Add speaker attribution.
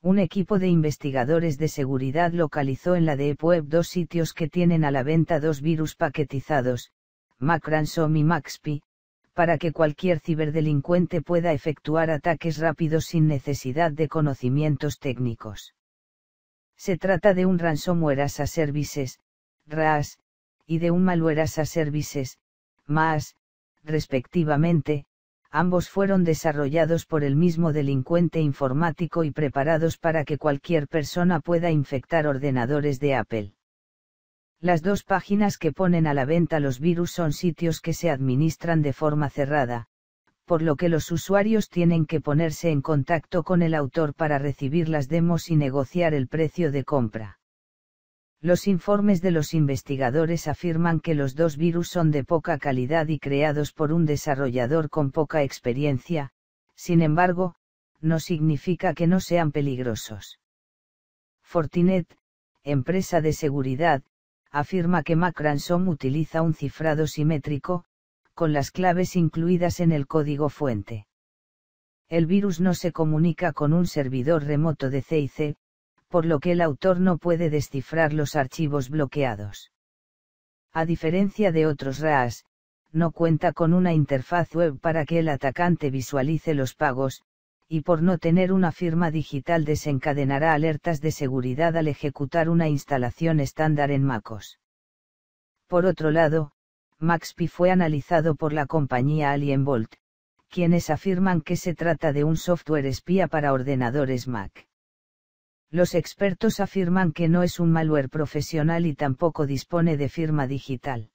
Speaker 1: un equipo de investigadores de seguridad localizó en la Web dos sitios que tienen a la venta dos virus paquetizados, MacRansom y Maxpi, para que cualquier ciberdelincuente pueda efectuar ataques rápidos sin necesidad de conocimientos técnicos. Se trata de un ransomware as a services, RAS, y de un malware as a services, MAS, respectivamente, ambos fueron desarrollados por el mismo delincuente informático y preparados para que cualquier persona pueda infectar ordenadores de Apple. Las dos páginas que ponen a la venta los virus son sitios que se administran de forma cerrada, por lo que los usuarios tienen que ponerse en contacto con el autor para recibir las demos y negociar el precio de compra. Los informes de los investigadores afirman que los dos virus son de poca calidad y creados por un desarrollador con poca experiencia, sin embargo, no significa que no sean peligrosos. Fortinet, empresa de seguridad, afirma que Macransom utiliza un cifrado simétrico, con las claves incluidas en el código fuente. El virus no se comunica con un servidor remoto de CIC, por lo que el autor no puede descifrar los archivos bloqueados. A diferencia de otros RAAS, no cuenta con una interfaz web para que el atacante visualice los pagos, y por no tener una firma digital desencadenará alertas de seguridad al ejecutar una instalación estándar en MacOS. Por otro lado, Maxpi fue analizado por la compañía Alienvolt, quienes afirman que se trata de un software espía para ordenadores Mac los expertos afirman que no es un malware profesional y tampoco dispone de firma digital.